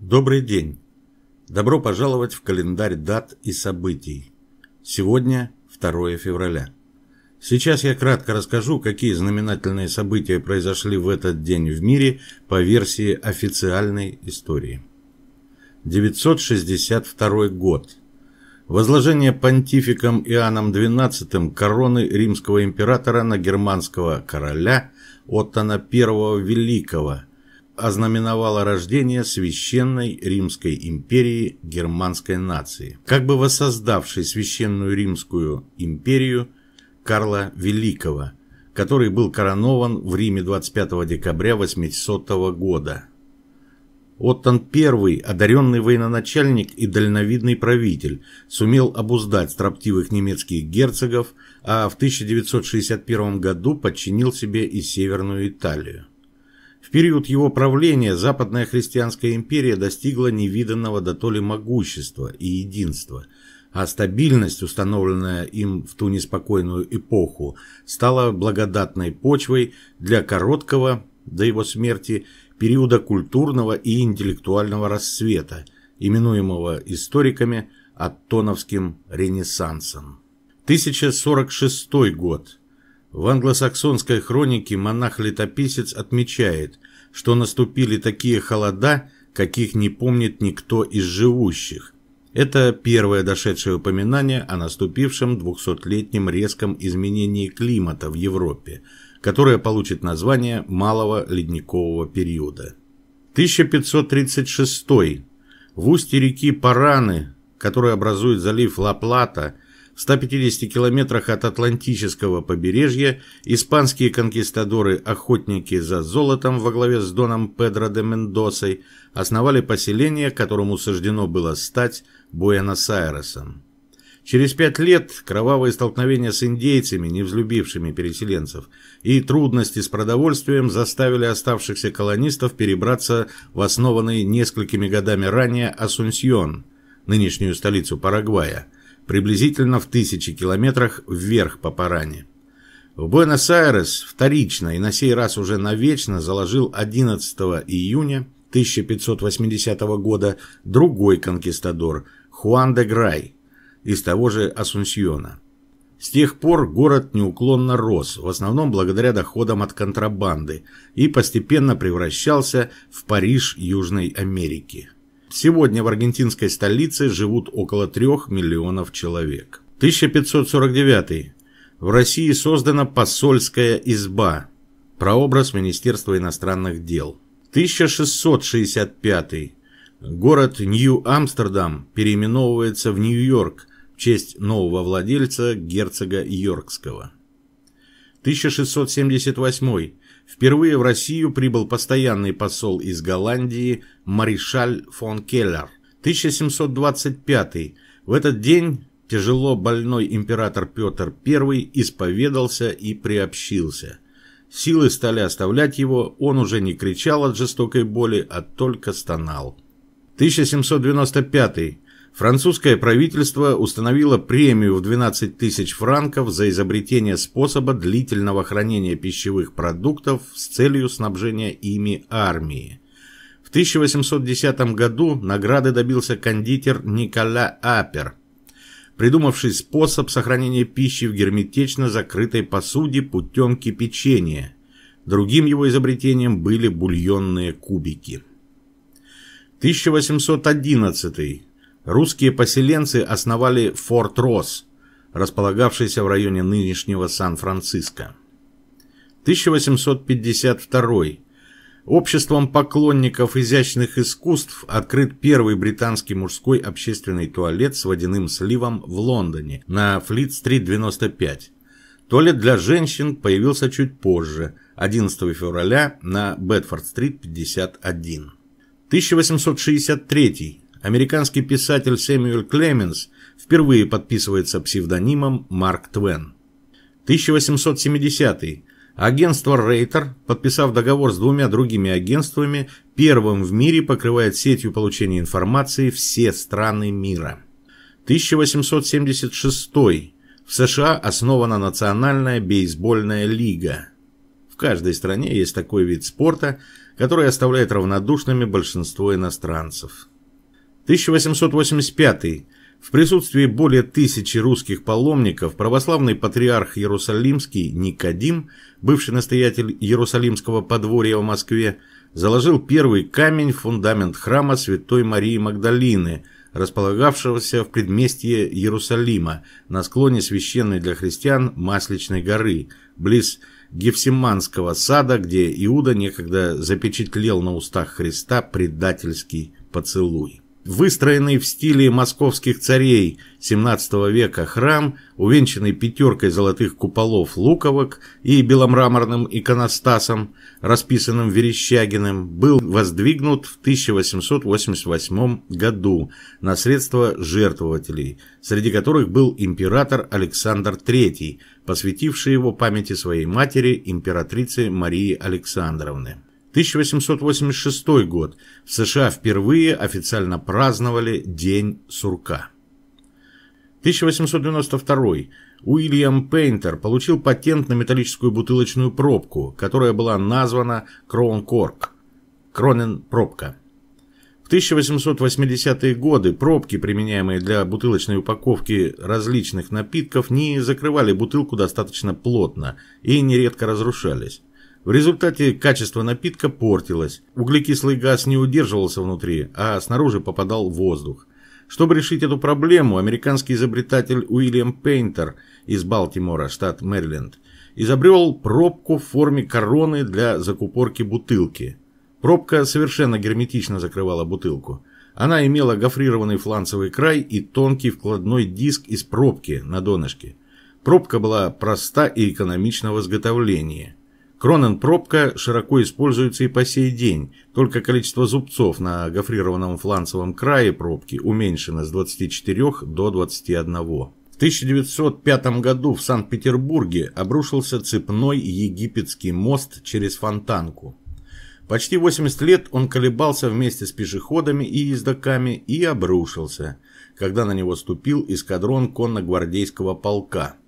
Добрый день! Добро пожаловать в календарь дат и событий. Сегодня 2 февраля. Сейчас я кратко расскажу, какие знаменательные события произошли в этот день в мире по версии официальной истории. 962 год. Возложение понтификом Иоанном XII короны римского императора на германского короля Оттона I Великого – ознаменовало рождение Священной Римской империи германской нации, как бы воссоздавшей Священную Римскую империю Карла Великого, который был коронован в Риме 25 декабря 800 года. Оттон I, одаренный военачальник и дальновидный правитель, сумел обуздать строптивых немецких герцогов, а в 1961 году подчинил себе и Северную Италию. В период его правления Западная христианская империя достигла невиданного до дотоле могущества и единства, а стабильность, установленная им в ту неспокойную эпоху, стала благодатной почвой для короткого, до его смерти, периода культурного и интеллектуального расцвета, именуемого историками аттоновским ренессансом. 1046 год – в англосаксонской хронике монах-летописец отмечает, что наступили такие холода, каких не помнит никто из живущих. Это первое дошедшее упоминание о наступившем 200-летнем резком изменении климата в Европе, которое получит название Малого ледникового периода. 1536. В устье реки Параны, которая образует залив Ла-Плата – в 150 километрах от Атлантического побережья испанские конкистадоры-охотники за золотом во главе с доном Педро де Мендосой основали поселение, которому суждено было стать Буэнос-Айресом. Через пять лет кровавые столкновения с индейцами, не взлюбившими переселенцев, и трудности с продовольствием заставили оставшихся колонистов перебраться в основанный несколькими годами ранее Асунсьон, нынешнюю столицу Парагвая – приблизительно в тысячи километрах вверх по Паране. В Буэнос-Айрес вторично и на сей раз уже навечно заложил 11 июня 1580 года другой конкистадор Хуан де Грай из того же Асунсьона. С тех пор город неуклонно рос, в основном благодаря доходам от контрабанды, и постепенно превращался в Париж Южной Америки. Сегодня в аргентинской столице живут около 3 миллионов человек. 1549. В России создана посольская изба, прообраз Министерства иностранных дел. 1665. Город Нью-Амстердам переименовывается в Нью-Йорк в честь нового владельца герцога Йоркского. 1678. Впервые в Россию прибыл постоянный посол из Голландии Маришаль фон Келлер, 1725. В этот день тяжело больной император Петр I исповедался и приобщился. Силы стали оставлять его, он уже не кричал от жестокой боли, а только стонал. 1795. Французское правительство установило премию в 12 тысяч франков за изобретение способа длительного хранения пищевых продуктов с целью снабжения ими армии. В 1810 году награды добился кондитер Николя Апер, придумавший способ сохранения пищи в герметично закрытой посуде путем кипячения. Другим его изобретением были бульонные кубики. 1811 Русские поселенцы основали Форт Росс, располагавшийся в районе нынешнего Сан-Франциско. 1852. Обществом поклонников изящных искусств открыт первый британский мужской общественный туалет с водяным сливом в Лондоне на Флит-стрит 95. Туалет для женщин появился чуть позже, 11 февраля на Бетфорд-стрит 51. 1863. Американский писатель Сэмюэл Клеменс впервые подписывается псевдонимом Марк Твен. 1870. Агентство Рейтер, подписав договор с двумя другими агентствами, первым в мире покрывает сетью получения информации все страны мира. 1876. В США основана Национальная бейсбольная лига. В каждой стране есть такой вид спорта, который оставляет равнодушными большинство иностранцев. 1885. В присутствии более тысячи русских паломников православный патриарх Иерусалимский Никодим, бывший настоятель Иерусалимского подворья в Москве, заложил первый камень в фундамент храма Святой Марии Магдалины, располагавшегося в предместье Иерусалима на склоне священной для христиан Масличной горы, близ Гефсиманского сада, где Иуда некогда запечатлел на устах Христа предательский поцелуй. Выстроенный в стиле московских царей XVII века храм, увенчанный пятеркой золотых куполов луковок и беломраморным иконостасом, расписанным Верещагиным, был воздвигнут в 1888 году на средства жертвователей, среди которых был император Александр III, посвятивший его памяти своей матери, императрице Марии Александровны. 1886 год. В США впервые официально праздновали День сурка. 1892. Уильям Пейнтер получил патент на металлическую бутылочную пробку, которая была названа кронкорк Кронен пробка. В 1880-е годы пробки, применяемые для бутылочной упаковки различных напитков, не закрывали бутылку достаточно плотно и нередко разрушались. В результате качество напитка портилось, углекислый газ не удерживался внутри, а снаружи попадал воздух. Чтобы решить эту проблему, американский изобретатель Уильям Пейнтер из Балтимора, штат Мэриленд, изобрел пробку в форме короны для закупорки бутылки. Пробка совершенно герметично закрывала бутылку. Она имела гофрированный фланцевый край и тонкий вкладной диск из пробки на донышке. Пробка была проста и экономична в изготовлении. Кроненпробка широко используется и по сей день, только количество зубцов на гофрированном фланцевом крае пробки уменьшено с 24 до 21. В 1905 году в Санкт-Петербурге обрушился цепной египетский мост через Фонтанку. Почти 80 лет он колебался вместе с пешеходами и ездоками и обрушился, когда на него ступил эскадрон конногвардейского полка –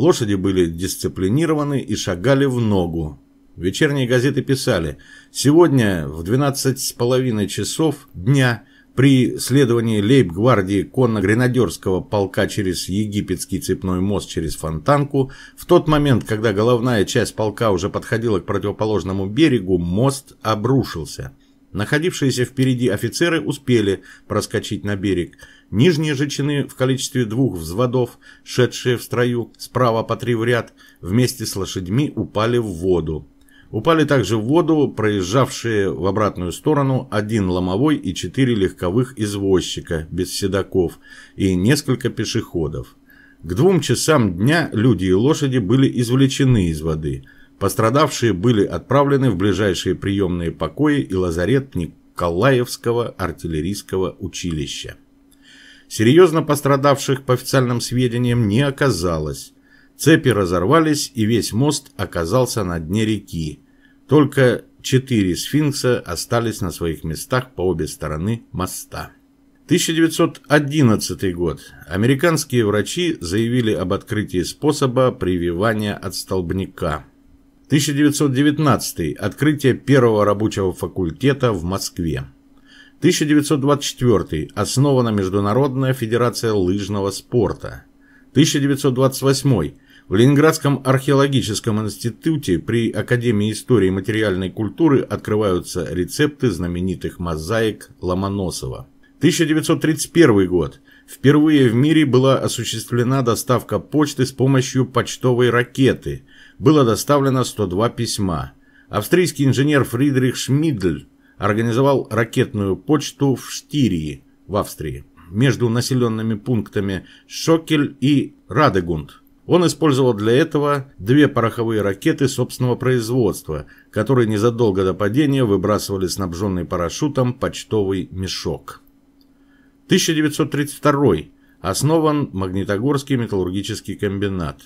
Лошади были дисциплинированы и шагали в ногу. Вечерние газеты писали «Сегодня в с половиной часов дня при следовании лейб-гвардии конно-гренадерского полка через египетский цепной мост через Фонтанку, в тот момент, когда головная часть полка уже подходила к противоположному берегу, мост обрушился». Находившиеся впереди офицеры успели проскочить на берег. Нижние же чины в количестве двух взводов, шедшие в строю справа по три в ряд, вместе с лошадьми упали в воду. Упали также в воду проезжавшие в обратную сторону один ломовой и четыре легковых извозчика без седаков и несколько пешеходов. К двум часам дня люди и лошади были извлечены из воды – Пострадавшие были отправлены в ближайшие приемные покои и лазарет Николаевского артиллерийского училища. Серьезно пострадавших, по официальным сведениям, не оказалось. Цепи разорвались, и весь мост оказался на дне реки. Только четыре сфинкса остались на своих местах по обе стороны моста. 1911 год. Американские врачи заявили об открытии способа прививания от столбняка. 1919. Открытие первого рабочего факультета в Москве. 1924. Основана Международная федерация лыжного спорта. 1928. В Ленинградском археологическом институте при Академии истории и материальной культуры открываются рецепты знаменитых мозаик Ломоносова. 1931 год. Впервые в мире была осуществлена доставка почты с помощью почтовой ракеты – было доставлено 102 письма. Австрийский инженер Фридрих Шмидль организовал ракетную почту в Штирии, в Австрии, между населенными пунктами Шокель и Радегунд. Он использовал для этого две пороховые ракеты собственного производства, которые незадолго до падения выбрасывали снабженный парашютом почтовый мешок. 1932. Основан Магнитогорский металлургический комбинат.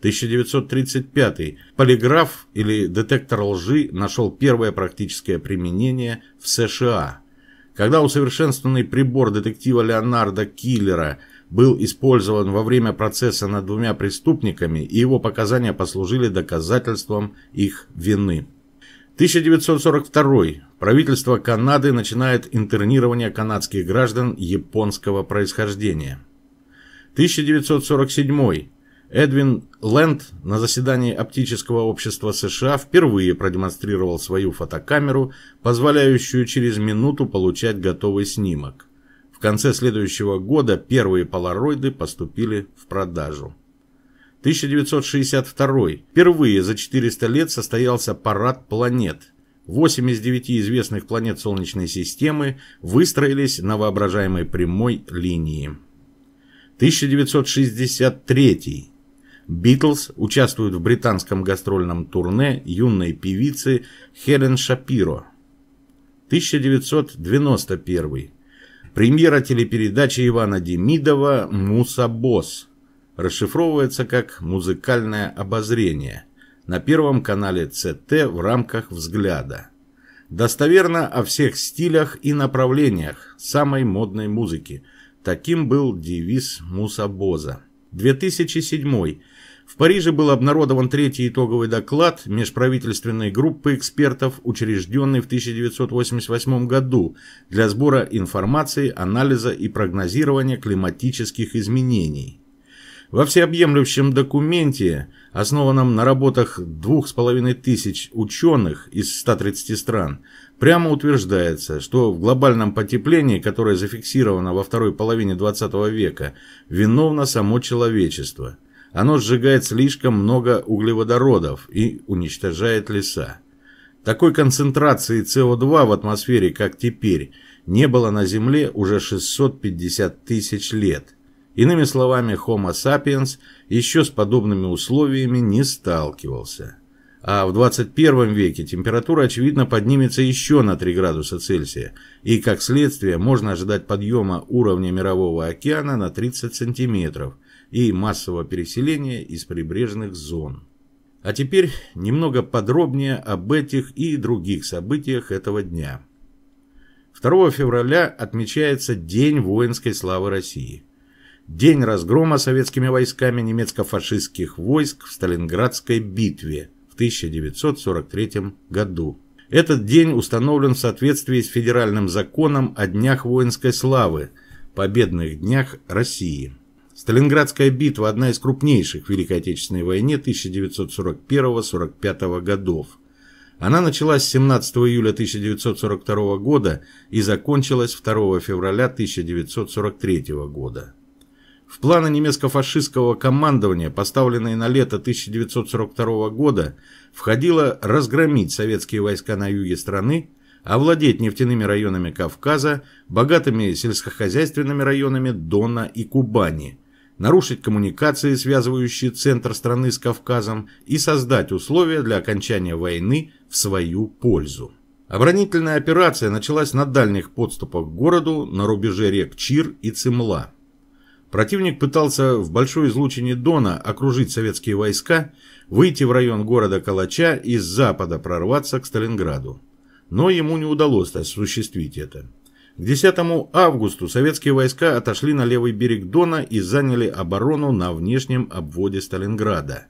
1935. Полиграф или детектор лжи нашел первое практическое применение в США. Когда усовершенствованный прибор детектива Леонарда Киллера был использован во время процесса над двумя преступниками, и его показания послужили доказательством их вины. 1942. Правительство Канады начинает интернирование канадских граждан японского происхождения. 1947. Эдвин Лэнд на заседании оптического общества США впервые продемонстрировал свою фотокамеру, позволяющую через минуту получать готовый снимок. В конце следующего года первые полароиды поступили в продажу. 1962. Впервые за 400 лет состоялся парад планет. 8 из 9 известных планет Солнечной системы выстроились на воображаемой прямой линии. 1963. Битлз участвуют в британском гастрольном турне юной певицы Хелен Шапиро. 1991. Премьера телепередачи Ивана Демидова "Муса «Мусабос». Расшифровывается как «Музыкальное обозрение» на первом канале ЦТ в рамках «Взгляда». Достоверно о всех стилях и направлениях самой модной музыки. Таким был девиз "Муса Мусабоза. 2007. В Париже был обнародован третий итоговый доклад межправительственной группы экспертов, учрежденной в 1988 году для сбора информации, анализа и прогнозирования климатических изменений. Во всеобъемлющем документе, основанном на работах 2500 ученых из 130 стран, прямо утверждается, что в глобальном потеплении, которое зафиксировано во второй половине 20 века, виновно само человечество – оно сжигает слишком много углеводородов и уничтожает леса. Такой концентрации СО2 в атмосфере, как теперь, не было на Земле уже 650 тысяч лет. Иными словами, Homo sapiens еще с подобными условиями не сталкивался. А в 21 веке температура, очевидно, поднимется еще на 3 градуса Цельсия, и, как следствие, можно ожидать подъема уровня Мирового океана на 30 сантиметров – и массового переселения из прибрежных зон. А теперь немного подробнее об этих и других событиях этого дня. 2 февраля отмечается День воинской славы России. День разгрома советскими войсками немецко-фашистских войск в Сталинградской битве в 1943 году. Этот день установлен в соответствии с федеральным законом о днях воинской славы, победных днях России – Сталинградская битва – одна из крупнейших в Великой Отечественной войне 1941-45 годов. Она началась 17 июля 1942 года и закончилась 2 февраля 1943 года. В планы немецко-фашистского командования, поставленные на лето 1942 года, входило разгромить советские войска на юге страны, овладеть нефтяными районами Кавказа, богатыми сельскохозяйственными районами Дона и Кубани – нарушить коммуникации, связывающие центр страны с Кавказом, и создать условия для окончания войны в свою пользу. Оборонительная операция началась на дальних подступах к городу на рубеже рек Чир и Цимла. Противник пытался в большой излучине Дона окружить советские войска, выйти в район города Калача и с запада прорваться к Сталинграду. Но ему не удалось осуществить это. К 10 августу советские войска отошли на левый берег Дона и заняли оборону на внешнем обводе Сталинграда,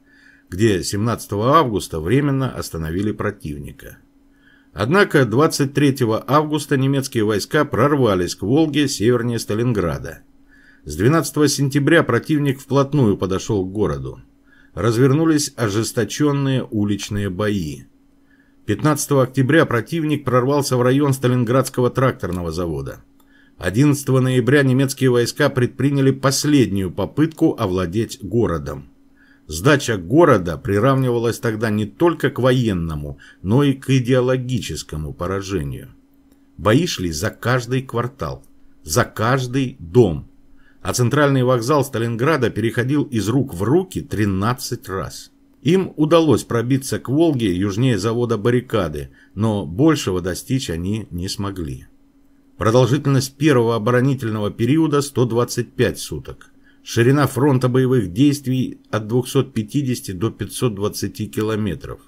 где 17 августа временно остановили противника. Однако 23 августа немецкие войска прорвались к Волге севернее Сталинграда. С 12 сентября противник вплотную подошел к городу. Развернулись ожесточенные уличные бои. 15 октября противник прорвался в район Сталинградского тракторного завода. 11 ноября немецкие войска предприняли последнюю попытку овладеть городом. Сдача города приравнивалась тогда не только к военному, но и к идеологическому поражению. Бои шли за каждый квартал, за каждый дом, а центральный вокзал Сталинграда переходил из рук в руки 13 раз. Им удалось пробиться к Волге южнее завода баррикады, но большего достичь они не смогли. Продолжительность первого оборонительного периода 125 суток. Ширина фронта боевых действий от 250 до 520 километров.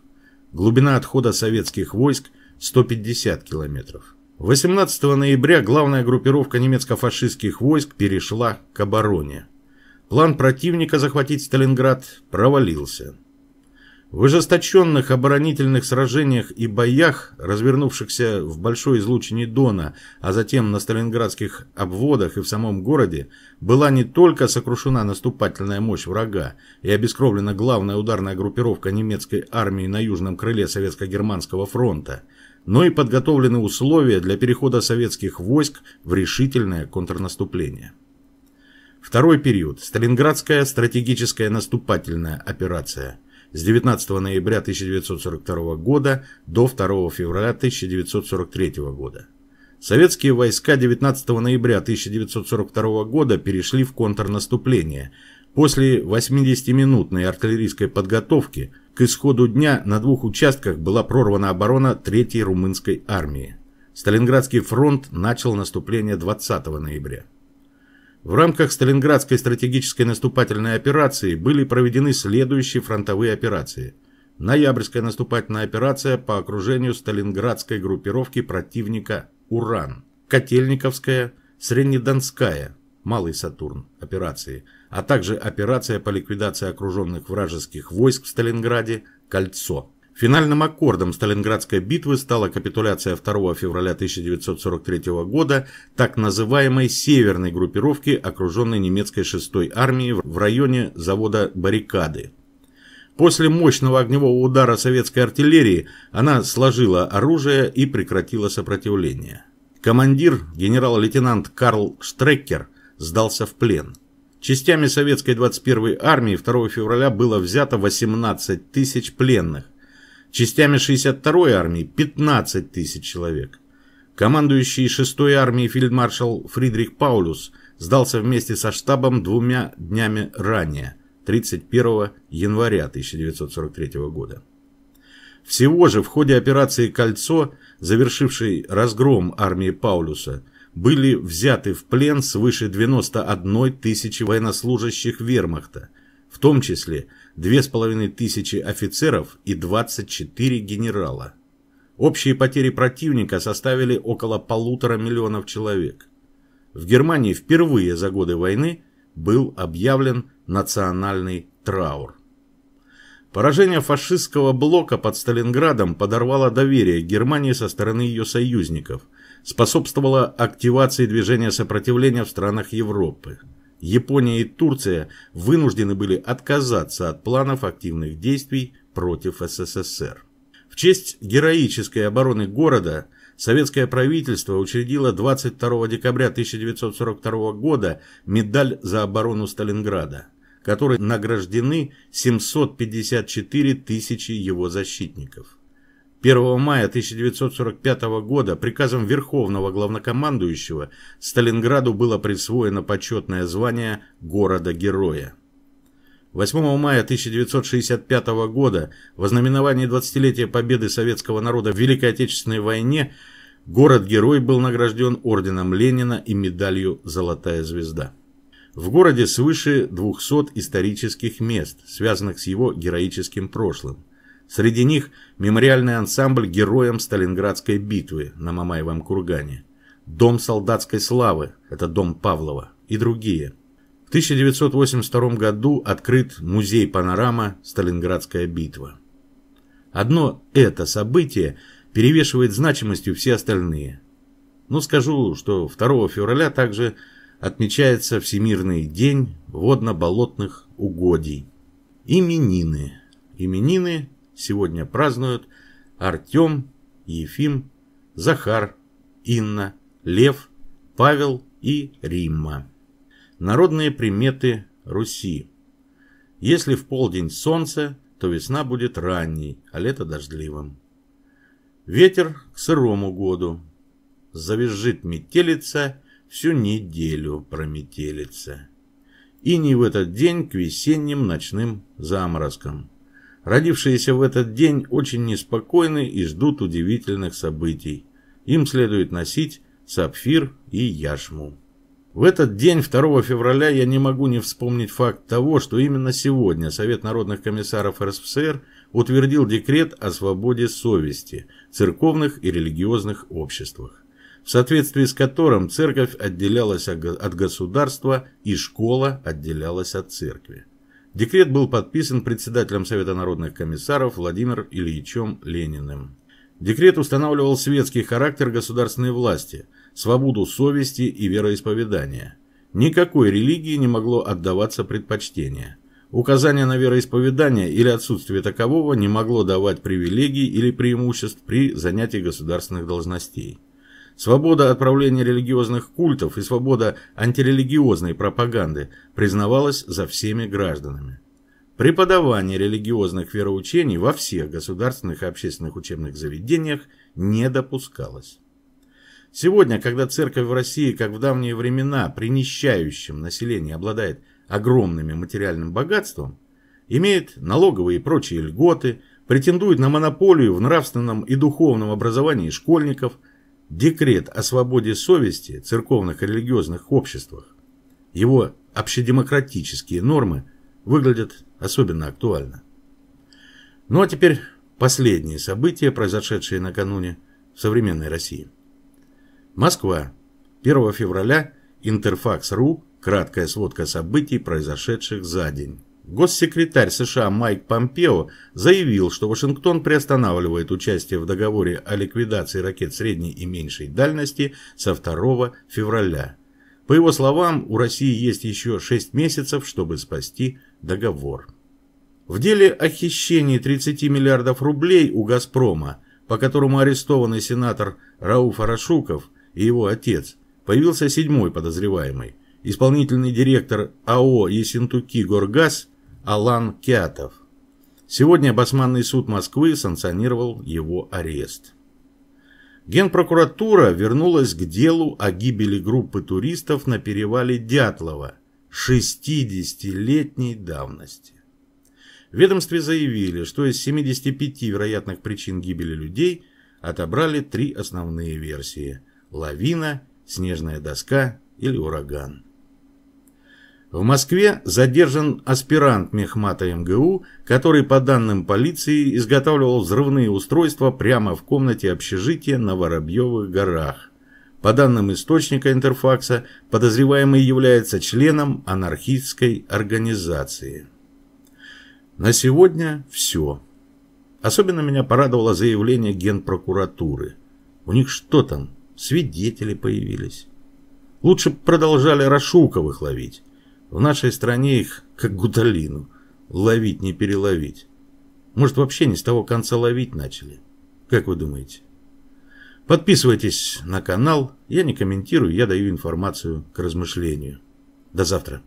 Глубина отхода советских войск 150 километров. 18 ноября главная группировка немецко-фашистских войск перешла к обороне. План противника захватить Сталинград провалился. В ожесточенных оборонительных сражениях и боях, развернувшихся в большой излучине Дона, а затем на сталинградских обводах и в самом городе, была не только сокрушена наступательная мощь врага и обескровлена главная ударная группировка немецкой армии на южном крыле Советско-Германского фронта, но и подготовлены условия для перехода советских войск в решительное контрнаступление. Второй период. Сталинградская стратегическая наступательная операция – с 19 ноября 1942 года до 2 февраля 1943 года. Советские войска 19 ноября 1942 года перешли в контрнаступление. После 80-минутной артиллерийской подготовки к исходу дня на двух участках была прорвана оборона 3-й румынской армии. Сталинградский фронт начал наступление 20 ноября. В рамках Сталинградской стратегической наступательной операции были проведены следующие фронтовые операции. Ноябрьская наступательная операция по окружению Сталинградской группировки противника «Уран», Котельниковская, Среднедонская, Малый Сатурн операции, а также операция по ликвидации окруженных вражеских войск в Сталинграде «Кольцо». Финальным аккордом Сталинградской битвы стала капитуляция 2 февраля 1943 года так называемой северной группировки, окруженной немецкой 6-й армии в районе завода «Баррикады». После мощного огневого удара советской артиллерии она сложила оружие и прекратила сопротивление. Командир, генерал-лейтенант Карл Штреккер, сдался в плен. Частями советской 21-й армии 2 февраля было взято 18 тысяч пленных, частями 62-й армии 15 тысяч человек. Командующий 6-й армией фельдмаршал Фридрих Паулюс сдался вместе со штабом двумя днями ранее, 31 января 1943 года. Всего же в ходе операции «Кольцо», завершившей разгром армии Паулюса, были взяты в плен свыше 91 тысячи военнослужащих вермахта, в том числе – две с половиной тысячи офицеров и 24 генерала. Общие потери противника составили около полутора миллионов человек. В Германии впервые за годы войны был объявлен национальный траур. Поражение фашистского блока под Сталинградом подорвало доверие Германии со стороны ее союзников, способствовало активации движения сопротивления в странах Европы – Япония и Турция вынуждены были отказаться от планов активных действий против СССР. В честь героической обороны города советское правительство учредило 22 декабря 1942 года медаль за оборону Сталинграда, которой награждены 754 тысячи его защитников. 1 мая 1945 года приказом Верховного Главнокомандующего Сталинграду было присвоено почетное звание «Города-героя». 8 мая 1965 года в ознаменовании 20-летия победы советского народа в Великой Отечественной войне город-герой был награжден орденом Ленина и медалью «Золотая звезда». В городе свыше 200 исторических мест, связанных с его героическим прошлым. Среди них мемориальный ансамбль героям Сталинградской битвы на Мамаевом кургане, Дом солдатской славы, это дом Павлова, и другие. В 1982 году открыт музей «Панорама. Сталинградская битва». Одно это событие перевешивает значимостью все остальные. Но скажу, что 2 февраля также отмечается Всемирный день водно-болотных угодий. Именины. Именины сегодня празднуют Артем, Ефим, Захар, Инна, Лев, Павел и Римма. Народные приметы Руси. Если в полдень солнце, то весна будет ранней, а лето дождливым. Ветер к сырому году. Завизжит метелица, всю неделю прометелица. И не в этот день к весенним ночным заморозкам родившиеся в этот день, очень неспокойны и ждут удивительных событий. Им следует носить сапфир и яшму. В этот день, 2 февраля, я не могу не вспомнить факт того, что именно сегодня Совет народных комиссаров РСФСР утвердил декрет о свободе совести церковных и религиозных обществах, в соответствии с которым церковь отделялась от государства и школа отделялась от церкви. Декрет был подписан председателем Совета народных комиссаров Владимиром Ильичем Лениным. Декрет устанавливал светский характер государственной власти, свободу совести и вероисповедания. Никакой религии не могло отдаваться предпочтение. Указание на вероисповедание или отсутствие такового не могло давать привилегий или преимуществ при занятии государственных должностей. Свобода отправления религиозных культов и свобода антирелигиозной пропаганды признавалась за всеми гражданами. Преподавание религиозных вероучений во всех государственных и общественных учебных заведениях не допускалось. Сегодня, когда церковь в России, как в давние времена, при нищающем населении обладает огромным материальным богатством, имеет налоговые и прочие льготы, претендует на монополию в нравственном и духовном образовании школьников – декрет о свободе совести церковных и религиозных обществах, его общедемократические нормы выглядят особенно актуально. Ну а теперь последние события, произошедшие накануне в современной России. Москва. 1 февраля Интерфакс.ру. Краткая сводка событий, произошедших за день. Госсекретарь США Майк Помпео заявил, что Вашингтон приостанавливает участие в договоре о ликвидации ракет средней и меньшей дальности со 2 февраля. По его словам, у России есть еще 6 месяцев, чтобы спасти договор. В деле о хищении 30 миллиардов рублей у «Газпрома», по которому арестованный сенатор Рауф Арашуков и его отец, появился седьмой подозреваемый исполнительный директор АО «Ессентуки Горгаз» Алан Кятов. Сегодня Басманный суд Москвы санкционировал его арест. Генпрокуратура вернулась к делу о гибели группы туристов на перевале Дятлова 60-летней давности. В ведомстве заявили, что из 75 вероятных причин гибели людей отобрали три основные версии – лавина, снежная доска или ураган. В Москве задержан аспирант мехмата МГУ, который, по данным полиции, изготавливал взрывные устройства прямо в комнате общежития на Воробьевых горах. По данным источника Интерфакса, подозреваемый является членом анархистской организации. На сегодня все. Особенно меня порадовало заявление Генпрокуратуры. У них что там, свидетели появились. Лучше продолжали Рашуковых ловить. В нашей стране их, как гуталину, ловить не переловить. Может, вообще не с того конца ловить начали? Как вы думаете? Подписывайтесь на канал. Я не комментирую, я даю информацию к размышлению. До завтра.